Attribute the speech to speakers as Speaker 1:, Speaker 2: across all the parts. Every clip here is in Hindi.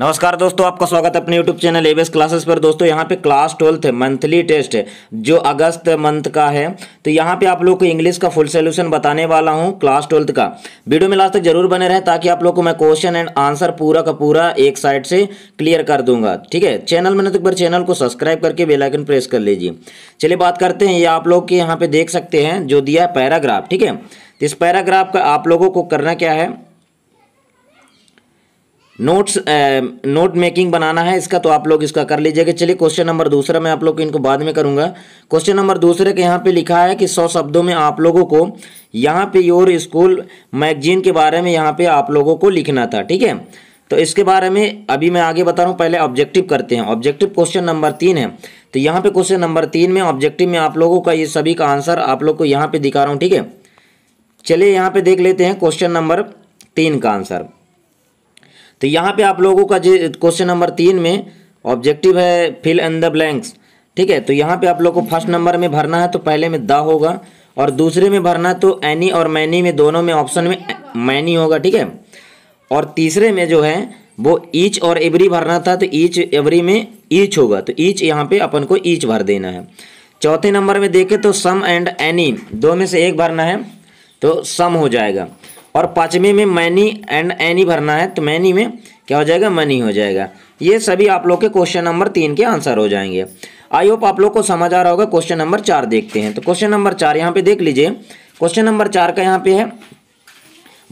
Speaker 1: नमस्कार दोस्तों आपका स्वागत है अपने YouTube चैनल एबीएस क्लासेस पर दोस्तों यहाँ पे क्लास ट्वेल्थ मंथली टेस्ट है जो अगस्त मंथ का है तो यहाँ पे आप लोग को इंग्लिश का फुल सोल्यूशन बताने वाला हूँ क्लास ट्वेल्थ का वीडियो में लास्ट तक जरूर बने रहे ताकि आप लोग को मैं क्वेश्चन एंड आंसर पूरा का पूरा एक साइड से क्लियर कर दूंगा ठीक है चैनल मैंने तो पर चैनल को सब्सक्राइब करके बेलाइकन प्रेस कर लीजिए चलिए बात करते हैं ये आप लोग के यहाँ पे देख सकते हैं जो दिया है पैराग्राफ ठीक है तो इस पैराग्राफ का आप लोगों को करना क्या है नोट्स नोट मेकिंग बनाना है इसका तो आप लोग इसका कर लीजिएगा चलिए क्वेश्चन नंबर दूसरा मैं आप लोग इनको बाद में करूंगा क्वेश्चन नंबर दूसरे के यहाँ पे लिखा है कि सौ शब्दों में आप लोगों को यहाँ पे योर स्कूल मैगजीन के बारे में यहाँ पे आप लोगों को लिखना था ठीक है तो इसके बारे में अभी मैं आगे बता रहा हूँ पहले ऑब्जेक्टिव करते हैं ऑब्जेक्टिव क्वेश्चन नंबर तीन है तो यहाँ पे क्वेश्चन नंबर तीन में ऑब्जेक्टिव में आप लोगों का ये सभी का आंसर आप लोग को यहाँ पे दिखा रहा हूँ ठीक है चलिए यहाँ पे देख लेते हैं क्वेश्चन नंबर तीन का आंसर तो यहाँ पे आप लोगों का जो क्वेश्चन नंबर तीन में ऑब्जेक्टिव है फिल एंड द ब्लैंक्स ठीक है तो यहाँ पे आप लोग को फर्स्ट नंबर में भरना है तो पहले में द होगा और दूसरे में भरना तो एनी और मैनी में दोनों में ऑप्शन में मैनी होगा ठीक है और तीसरे में जो है वो ईच और एवरी भरना था तो ईच एवरी में ईच होगा तो ईच यहाँ पे अपन को ईच भर देना है चौथे नंबर में देखें तो सम एंड एनी दो में से एक भरना है तो सम हो जाएगा और पाँचवें में मैनी एंड एनी भरना है तो मैनी में क्या हो जाएगा मनी हो जाएगा ये सभी आप लोग के क्वेश्चन नंबर तीन के आंसर हो जाएंगे आई होप आप लोग को समझ आ रहा होगा क्वेश्चन नंबर चार देखते हैं तो क्वेश्चन नंबर चार यहाँ पे देख लीजिए क्वेश्चन नंबर चार का यहाँ पे है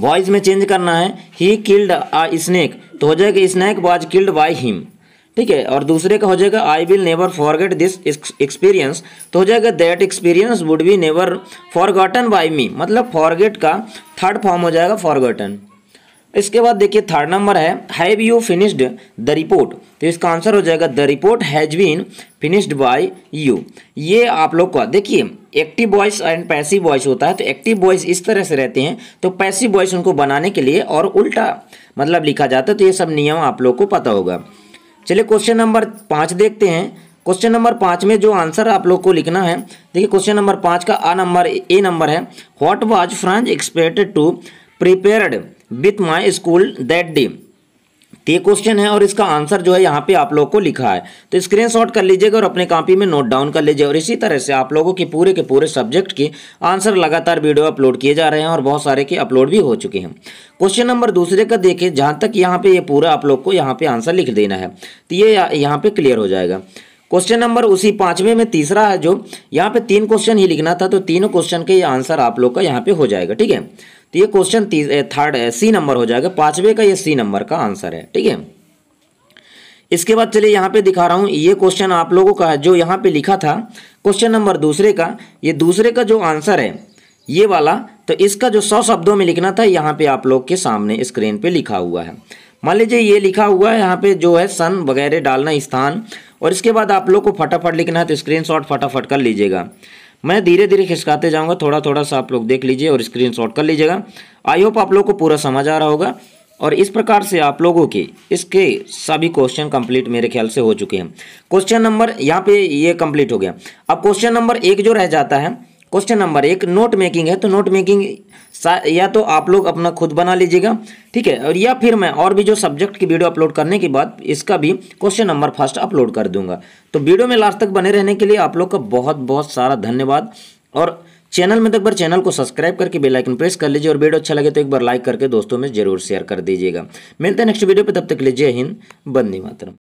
Speaker 1: वॉइस में चेंज करना है ही किल्ड आ स्नैक तो हो जाएगा snake was killed by him ठीक है और दूसरे का हो जाएगा I will never forget this experience तो हो जाएगा that experience would be never forgotten by me मतलब फॉरगेट का थर्ड फॉर्म हो जाएगा फॉरगॉटन इसके बाद देखिए थर्ड नंबर है have you finished the report तो इसका आंसर हो जाएगा the report has been finished by you ये आप लोग का देखिए active voice and passive voice होता है तो एक्टिव वॉइस इस तरह से रहते हैं तो पैसिव वॉइस उनको बनाने के लिए और उल्टा मतलब लिखा जाता है तो ये सब नियम आप लोग को पता होगा चलिए क्वेश्चन नंबर पाँच देखते हैं क्वेश्चन नंबर पाँच में जो आंसर आप लोग को लिखना है देखिए क्वेश्चन नंबर पाँच का आ नंबर ए नंबर है what was France expected to prepared with my school that day तो ये क्वेश्चन है और इसका आंसर जो है यहाँ पे आप लोग को लिखा है तो शॉट कर लीजिएगा और अपने कॉपी में नोट डाउन कर लीजिए और इसी तरह से आप लोगों के पूरे के पूरे सब्जेक्ट के आंसर लगातार वीडियो अपलोड किए जा रहे हैं और बहुत सारे के अपलोड भी हो चुके हैं क्वेश्चन नंबर दूसरे का देखें जहाँ तक यहाँ पे ये पूरा आप लोग को यहाँ पे आंसर लिख देना है तो ये यहाँ पे क्लियर हो जाएगा क्वेश्चन नंबर उसी पांचवें में तीसरा है जो यहाँ पे तीन क्वेश्चन ही लिखना था तो तीनों क्वेश्चन के आंसर आप लोग का यहाँ पे हो जाएगा ठीक है तो ये क्वेश्चन थर्ड है सी नंबर हो जाएगा पांचवे का ये सी नंबर का आंसर है ठीक है इसके बाद चलिए यहाँ पे दिखा रहा हूँ ये क्वेश्चन आप लोगों का जो यहाँ पे लिखा था क्वेश्चन नंबर दूसरे का ये दूसरे का जो आंसर है ये वाला तो इसका जो सौ शब्दों में लिखना था यहाँ पे आप लोग के सामने स्क्रीन पे लिखा हुआ है मान लीजिए ये लिखा हुआ है यहाँ पे जो है सन वगैरह डालना स्थान और इसके बाद आप लोग को फटाफट लिखना है तो स्क्रीनशॉट फटाफट कर लीजिएगा मैं धीरे धीरे खिसकाते जाऊँगा थोड़ा थोड़ा सा आप लोग देख लीजिए और स्क्रीनशॉट कर लीजिएगा आई होप आप लोग को पूरा समझ आ रहा होगा और इस प्रकार से आप लोगों के इसके सभी क्वेश्चन कंप्लीट मेरे ख्याल से हो चुके हैं क्वेश्चन नंबर यहाँ पे ये कंप्लीट हो गया अब क्वेश्चन नंबर एक जो रह जाता है क्वेश्चन नंबर एक नोट मेकिंग है तो नोट मेकिंग या तो आप लोग अपना खुद बना लीजिएगा ठीक है और या फिर मैं और भी जो सब्जेक्ट की वीडियो अपलोड करने के बाद इसका भी क्वेश्चन नंबर फर्स्ट अपलोड कर दूंगा तो वीडियो में लास्ट तक बने रहने के लिए आप लोग का बहुत बहुत सारा धन्यवाद और चैनल में तक बार चैनल को सब्सक्राइब करके बेल आइकन प्रेस कर लीजिए और वीडियो अच्छा लगे तो एक बार लाइक करके दोस्तों में जरूर शेयर कर दीजिएगा मिलते हैं नेक्स्ट वीडियो पे तब तक लीजिए हिंद बंदी मातरम